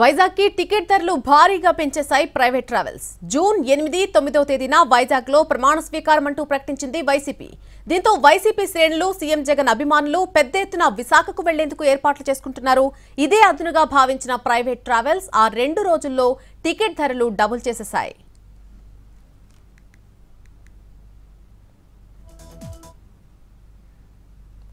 వైజాగ్ కి టికెట్ ధరలు భారీగా పెంచేశాయి ప్రైవేట్ ట్రావెల్స్ జూన్ ఎనిమిది తొమ్మిదవ తేదీన వైజాగ్ లో ప్రమాణ స్వీకారం అంటూ ప్రకటించింది వైసీపీ దీంతో వైసీపీ శ్రేణులు సీఎం జగన్ అభిమానులు పెద్ద ఎత్తున విశాఖకు వెళ్లేందుకు ఏర్పాట్లు చేసుకుంటున్నారు ఇదే అదునుగా భావించిన ప్రైవేట్ ట్రావెల్స్ ఆ రెండు రోజుల్లో టికెట్ ధరలు డబుల్ చేసేశాయి